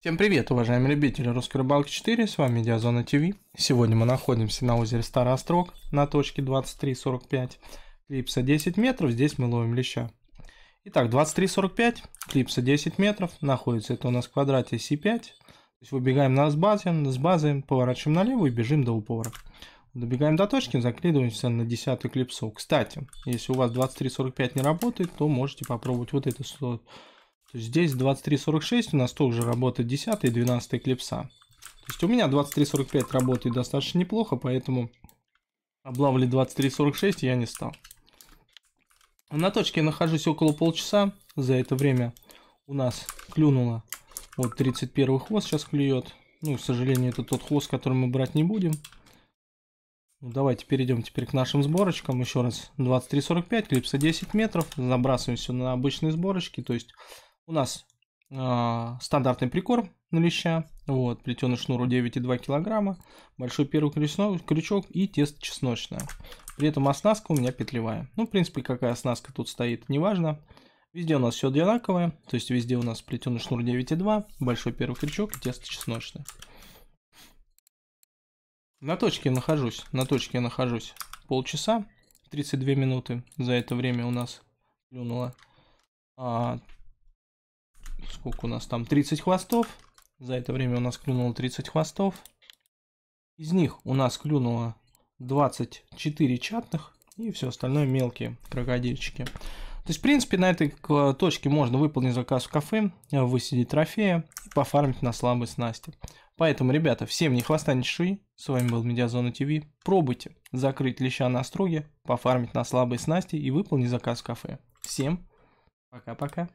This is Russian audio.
Всем привет, уважаемые любители русской рыбалки 4, с вами Диазона ТВ. Сегодня мы находимся на озере Староострог на точке 23.45, клипса 10 метров, здесь мы ловим леща. Итак, 23.45, клипса 10 метров, находится это у нас в квадрате C5. То есть выбегаем на с базы, с базы поворачиваем налево и бежим до упора. Добегаем до точки, заклеиваемся на 10 клипсу. Кстати, если у вас 23.45 не работает, то можете попробовать вот эту здесь 23.46 у нас тоже работает 10 и 12 клипса. То есть у меня 23.45 работает достаточно неплохо, поэтому облавли 23.46 я не стал. На точке я нахожусь около полчаса. За это время у нас клюнуло вот 31 хвост сейчас клюет. Ну, к сожалению, это тот хвост, который мы брать не будем. Ну, давайте перейдем теперь к нашим сборочкам. Еще раз 23.45, клипса 10 метров. Забрасываем все на обычные сборочки. То есть у нас э, стандартный прикорм на леща, вот, плетеный шнур 9,2 килограмма, большой первый крючок, крючок и тесто чесночное. При этом оснастка у меня петлевая. Ну, в принципе, какая оснастка тут стоит, неважно. Везде у нас все одинаковое, то есть везде у нас плетеный шнур 9,2, большой первый крючок и тесто чесночное. На точке я нахожусь, на точке я нахожусь полчаса, 32 минуты. За это время у нас плюнуло а, сколько у нас там, 30 хвостов. За это время у нас клюнуло 30 хвостов. Из них у нас клюнуло 24 чатных и все остальное мелкие крокодильчики. То есть, в принципе, на этой точке можно выполнить заказ в кафе, э, высидеть трофея и пофармить на слабой снасти. Поэтому, ребята, всем не хвоста не шуи. С вами был Медиазона ТВ. Пробуйте закрыть леща на строге, пофармить на слабой снасти и выполнить заказ в кафе. Всем пока-пока.